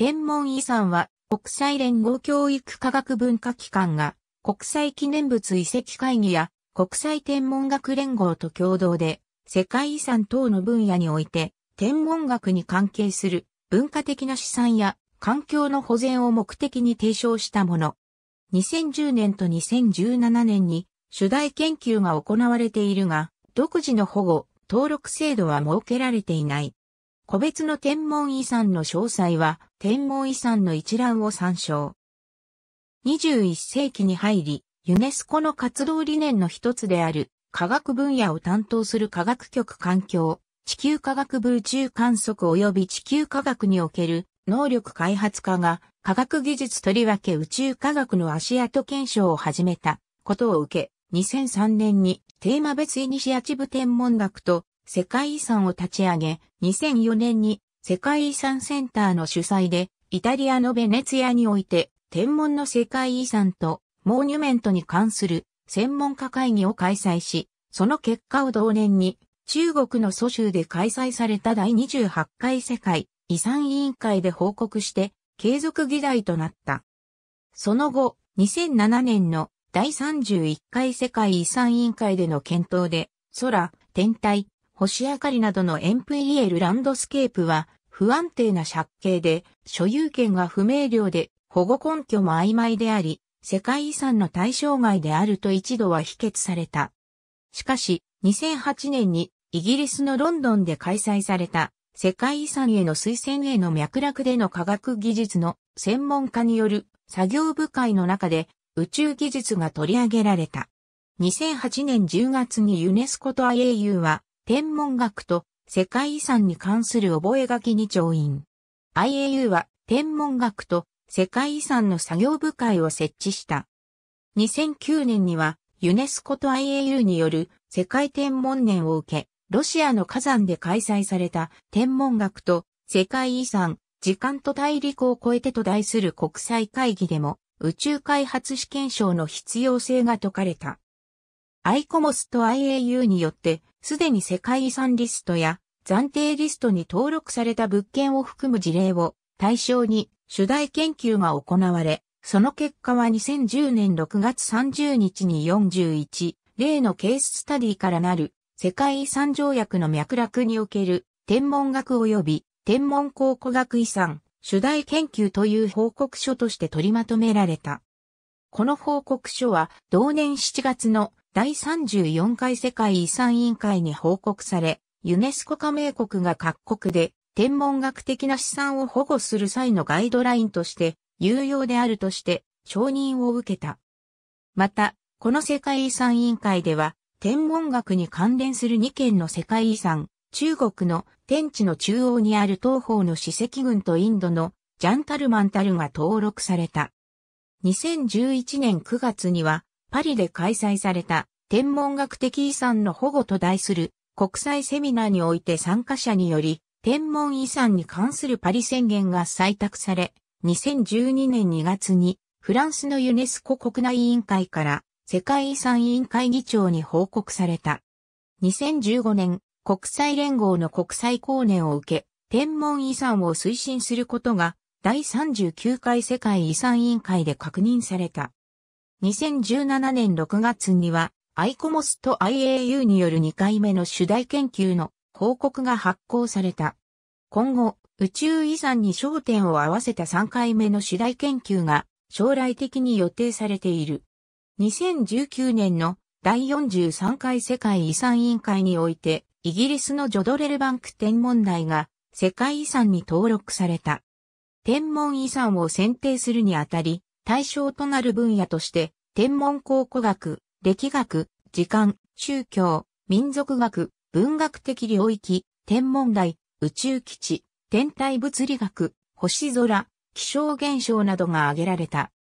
天文遺産は国際連合教育科学文化機関が国際記念物遺跡会議や国際天文学連合と共同で世界遺産等の分野において天文学に関係する文化的な資産や環境の保全を目的に提唱したもの。2010年と2017年に主題研究が行われているが、独自の保護、登録制度は設けられていない。個別の天文遺産の詳細は天文遺産の一覧を参照。21世紀に入り、ユネスコの活動理念の一つである科学分野を担当する科学局環境、地球科学部宇宙観測及び地球科学における能力開発科が科学技術とりわけ宇宙科学の足跡検証を始めたことを受け、2003年にテーマ別イニシアチブ天文学と世界遺産を立ち上げ、2004年に世界遺産センターの主催で、イタリアのベネツィアにおいて、天文の世界遺産とモーニュメントに関する専門家会議を開催し、その結果を同年に中国の蘇州で開催された第28回世界遺産委員会で報告して継続議題となった。その後、2007年の第31回世界遺産委員会での検討で、空、天体、星明かりなどのエンプエールランドスケープは不安定な借景で所有権が不明瞭で保護根拠も曖昧であり、世界遺産の対象外であると一度は否決された。しかし、2008年にイギリスのロンドンで開催された世界遺産への推薦への脈絡での科学技術の専門家による作業部会の中で宇宙技術が取り上げられた。2008年10月にユネスコと IAU は天文学と世界遺産に関する覚書に調印。IAU は天文学と世界遺産の作業部会を設置した。2009年にはユネスコと IAU による世界天文年を受け、ロシアの火山で開催された天文学と世界遺産、時間と大陸を超えてと題する国際会議でも宇宙開発試験証の必要性が説かれた。アイコモスと IAU によってすでに世界遺産リストや暫定リストに登録された物件を含む事例を対象に主題研究が行われ、その結果は2010年6月30日に41例のケーススタディからなる世界遺産条約の脈絡における天文学及び天文考古学遺産主題研究という報告書として取りまとめられた。この報告書は同年7月の第34回世界遺産委員会に報告され、ユネスコ加盟国が各国で天文学的な資産を保護する際のガイドラインとして有用であるとして承認を受けた。また、この世界遺産委員会では、天文学に関連する2件の世界遺産、中国の天地の中央にある東方の史跡群とインドのジャンタルマンタルが登録された。2011年9月にはパリで開催された天文学的遺産の保護と題する国際セミナーにおいて参加者により天文遺産に関するパリ宣言が採択され、2012年2月にフランスのユネスコ国内委員会から世界遺産委員会議長に報告された。2015年、国際連合の国際公年を受け、天文遺産を推進することが第39回世界遺産委員会で確認された。2017年6月には、アイコモスと IAU による2回目の主題研究の報告が発行された。今後、宇宙遺産に焦点を合わせた3回目の主題研究が将来的に予定されている。2019年の第43回世界遺産委員会において、イギリスのジョドレルバンク天文台が世界遺産に登録された。天文遺産を選定するにあたり、対象となる分野として、天文考古学、歴学、時間、宗教、民族学、文学的領域、天文台、宇宙基地、天体物理学、星空、気象現象などが挙げられた。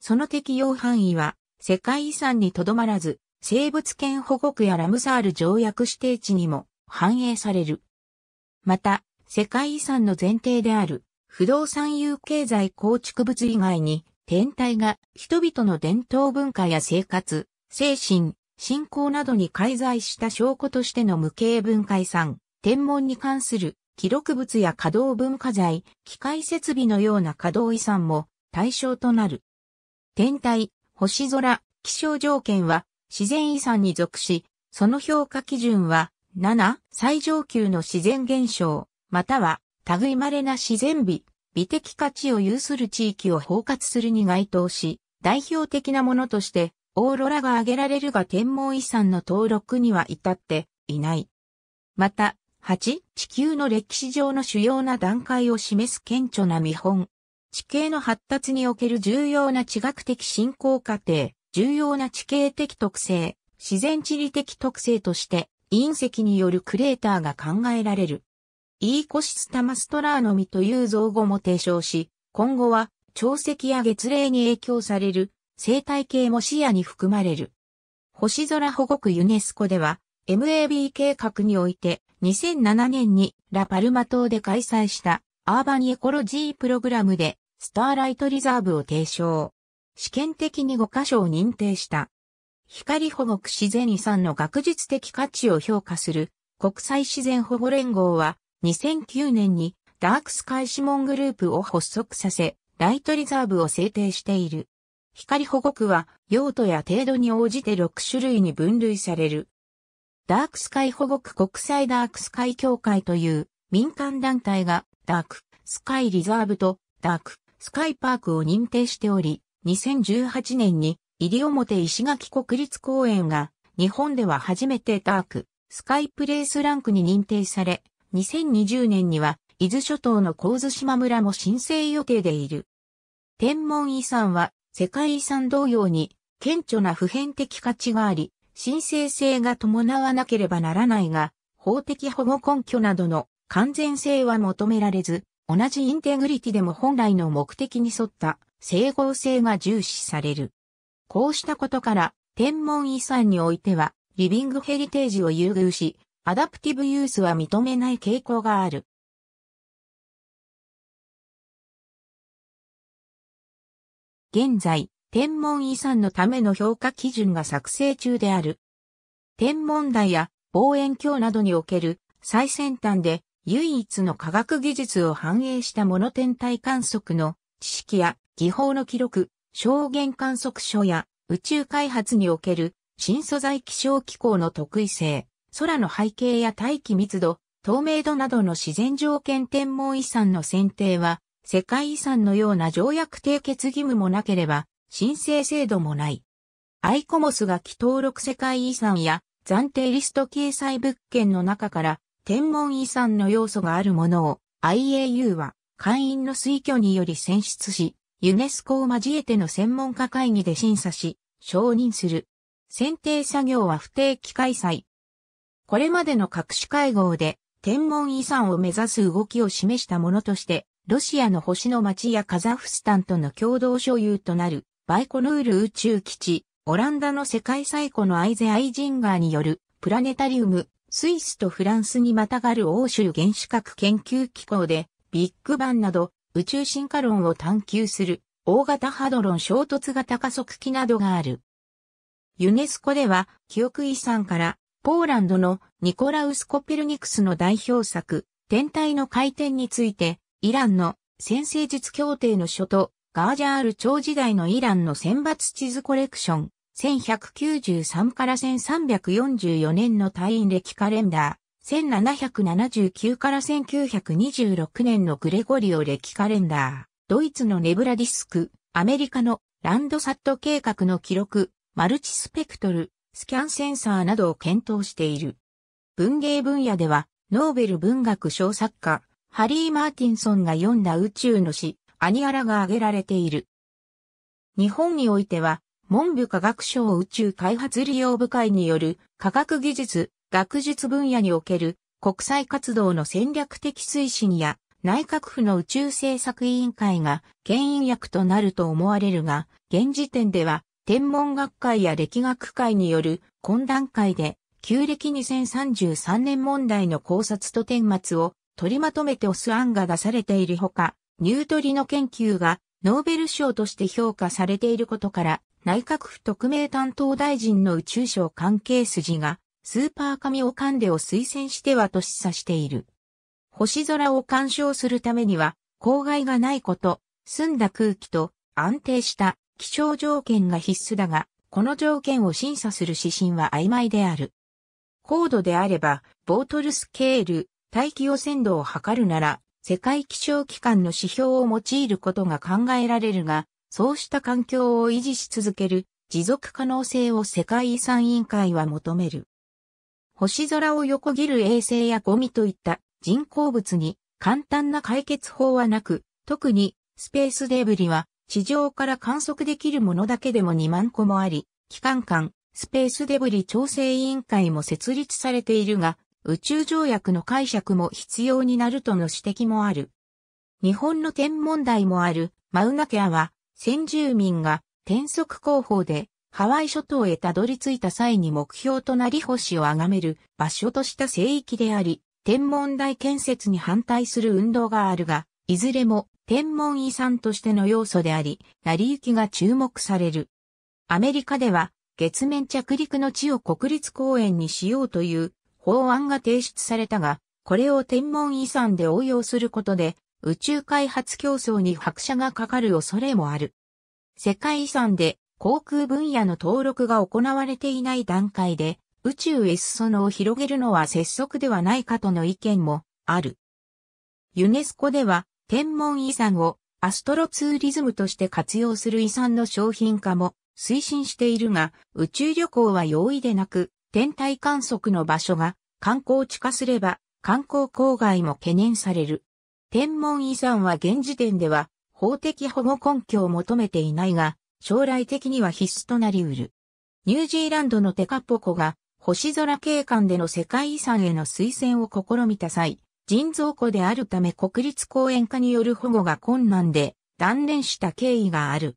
その適用範囲は、世界遺産にとどまらず、生物圏保護区やラムサール条約指定地にも反映される。また、世界遺産の前提である、不動産有経済構築物以外に、天体が人々の伝統文化や生活、精神、信仰などに介在した証拠としての無形文化遺産、天文に関する記録物や稼働文化財、機械設備のような稼働遺産も対象となる。天体、星空、気象条件は自然遺産に属し、その評価基準は7、最上級の自然現象、または類まれな自然美、美的価値を有する地域を包括するに該当し、代表的なものとして、オーロラが挙げられるが天文遺産の登録には至っていない。また、8、地球の歴史上の主要な段階を示す顕著な見本。地形の発達における重要な地学的進行過程、重要な地形的特性、自然地理的特性として、隕石によるクレーターが考えられる。イーコシスタマストラーノミという造語も提唱し、今後は、潮汐や月齢に影響される、生態系も視野に含まれる。星空保護区ユネスコでは、MAB 計画において、2007年にラパルマ島で開催したアーバンエコロジープログラムで、スターライトリザーブを提唱。試験的に5箇所を認定した。光保護区自然遺産の学術的価値を評価する国際自然保護連合は2009年にダークスカイシモングループを発足させ、ライトリザーブを制定している。光保護区は用途や程度に応じて6種類に分類される。ダークスカイ保護区国際ダークスカイ協会という民間団体がダークスカイリザーブとダークスカイパークを認定しており、2018年に入表石垣国立公園が日本では初めてダークスカイプレイスランクに認定され、2020年には、伊豆諸島の神津島村も申請予定でいる。天文遺産は、世界遺産同様に、顕著な普遍的価値があり、申請性が伴わなければならないが、法的保護根拠などの完全性は求められず、同じインテグリティでも本来の目的に沿った整合性が重視される。こうしたことから、天文遺産においては、リビングヘリテージを優遇し、アダプティブユースは認めない傾向がある。現在、天文遺産のための評価基準が作成中である。天文台や望遠鏡などにおける最先端で唯一の科学技術を反映したモノ天体観測の知識や技法の記録、証言観測所や宇宙開発における新素材気象機構の特異性、空の背景や大気密度、透明度などの自然条件天文遺産の選定は、世界遺産のような条約締結義務もなければ、申請制度もない。アイコモスが既登録世界遺産や暫定リスト掲載物件の中から天文遺産の要素があるものを IAU は会員の推挙により選出し、ユネスコを交えての専門家会議で審査し、承認する。選定作業は不定期開催、これまでの各種会合で天文遺産を目指す動きを示したものとして、ロシアの星の町やカザフスタンとの共同所有となるバイコヌール宇宙基地、オランダの世界最古のアイゼ・アイジンガーによるプラネタリウム、スイスとフランスにまたがる欧州原子核研究機構でビッグバンなど宇宙進化論を探求する大型ハドロン衝突型加速器などがある。ユネスコでは記憶遺産からポーランドのニコラウス・コペルニクスの代表作、天体の回転について、イランの先生術協定の書と、ガージャール朝時代のイランの選抜地図コレクション、1193から1344年の退院歴カレンダー、1779から1926年のグレゴリオ歴カレンダー、ドイツのネブラディスク、アメリカのランドサット計画の記録、マルチスペクトル、スキャンセンサーなどを検討している。文芸分野では、ノーベル文学賞作家、ハリー・マーティンソンが読んだ宇宙の詩、アニアラが挙げられている。日本においては、文部科学省宇宙開発利用部会による科学技術、学術分野における国際活動の戦略的推進や内閣府の宇宙政策委員会が牽引役となると思われるが、現時点では天文学会や歴学会による懇談会で、旧暦2033年問題の考察と顛末を取りまとめて推す案が出されているほか、ニュートリノ研究がノーベル賞として評価されていることから、内閣府特命担当大臣の宇宙省関係筋が、スーパーミオカンデを推薦してはと示唆している。星空を鑑賞するためには、公害がないこと、澄んだ空気と安定した気象条件が必須だが、この条件を審査する指針は曖昧である。高度であれば、ボートルスケール、大気汚染度を測るなら、世界気象機関の指標を用いることが考えられるが、そうした環境を維持し続ける持続可能性を世界遺産委員会は求める。星空を横切る衛星やゴミといった人工物に簡単な解決法はなく、特にスペースデブリは地上から観測できるものだけでも2万個もあり、機関艦、スペースデブリ調整委員会も設立されているが、宇宙条約の解釈も必要になるとの指摘もある。日本の天文台もあるマウナケアは、先住民が天足広報でハワイ諸島へたどり着いた際に目標となり星を崇める場所とした聖域であり、天文台建設に反対する運動があるが、いずれも天文遺産としての要素であり、成り行きが注目される。アメリカでは、月面着陸の地を国立公園にしようという法案が提出されたが、これを天文遺産で応用することで、宇宙開発競争に拍車がかかる恐れもある。世界遺産で航空分野の登録が行われていない段階で、宇宙へ裾野を広げるのは拙速ではないかとの意見もある。ユネスコでは天文遺産をアストロツーリズムとして活用する遺産の商品化も推進しているが、宇宙旅行は容易でなく、天体観測の場所が観光地化すれば、観光郊外も懸念される。天文遺産は現時点では法的保護根拠を求めていないが、将来的には必須となり得る。ニュージーランドのテカポコが星空景観での世界遺産への推薦を試みた際、人造湖であるため国立公園化による保護が困難で断念した経緯がある。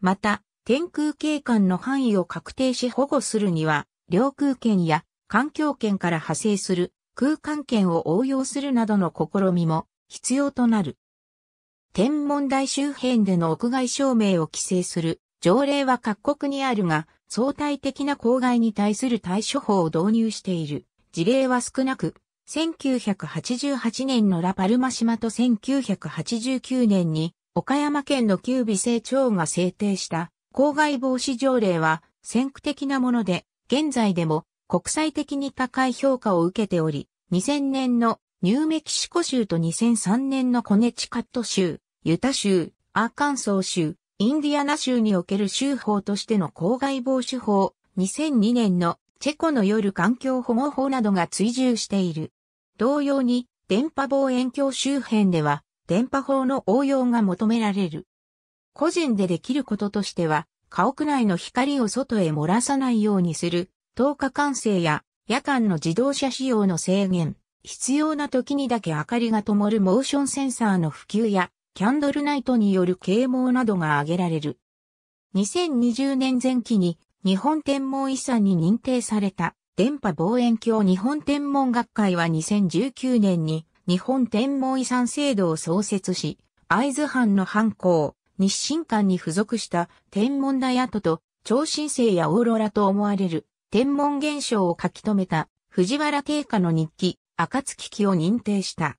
また、天空景観の範囲を確定し保護するには、領空権や環境権から派生する空間権を応用するなどの試みも必要となる。天文台周辺での屋外照明を規制する条例は各国にあるが、相対的な公害に対する対処法を導入している事例は少なく、1988年のラパルマ島と1989年に岡山県の旧美政庁が制定した公害防止条例は先駆的なもので現在でも国際的に高い評価を受けており2000年のニューメキシコ州と2003年のコネチカット州、ユタ州、アーカンソー州、インディアナ州における州法としての公害防止法、2002年のチェコの夜環境保護法などが追従している。同様に、電波望遠鏡周辺では、電波法の応用が求められる。個人でできることとしては、家屋内の光を外へ漏らさないようにする、透過管制や夜間の自動車使用の制限、必要な時にだけ明かりが灯るモーションセンサーの普及や、キャンドルナイトによる啓蒙などが挙げられる。2020年前期に日本天文遺産に認定された電波望遠鏡日本天文学会は2019年に日本天文遺産制度を創設し、会津藩の藩校、日清館に付属した天文台跡と超新星やオーロラと思われる天文現象を書き留めた藤原定家の日記、暁記を認定した。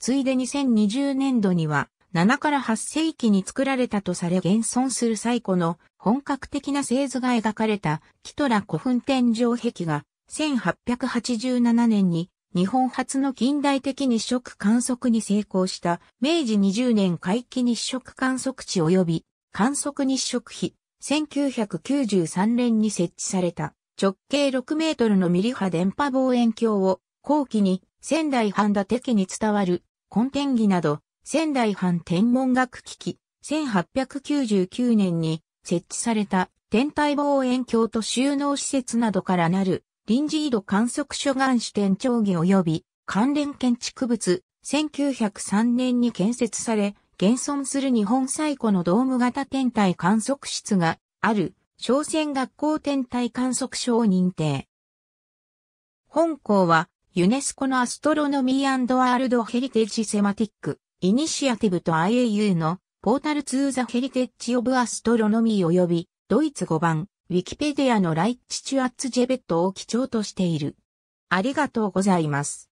ついで2020年度には7から8世紀に作られたとされ現存する最古の本格的な製図が描かれたキトラ古墳天井壁が1887年に日本初の近代的日食観測に成功した明治20年回帰日食観測地及び観測日食碑1993年に設置された直径6メートルのミリ波電波望遠鏡を後期に仙台半田的に伝わる根天儀など仙台藩天文学機器、1899年に設置された天体望遠鏡と収納施設などからなる臨時移動観測所岩視点長儀及び関連建築物、1903年に建設され、現存する日本最古のドーム型天体観測室がある、朝鮮学校天体観測所を認定。本校は、ユネスコのアストロノミーワールドヘリテージセマティックイニシアティブと IAU のポータルツーザヘリテッチオブアストロノミー及びドイツ5番ウィキペディアのライチチュアッツジェベットを基調としている。ありがとうございます。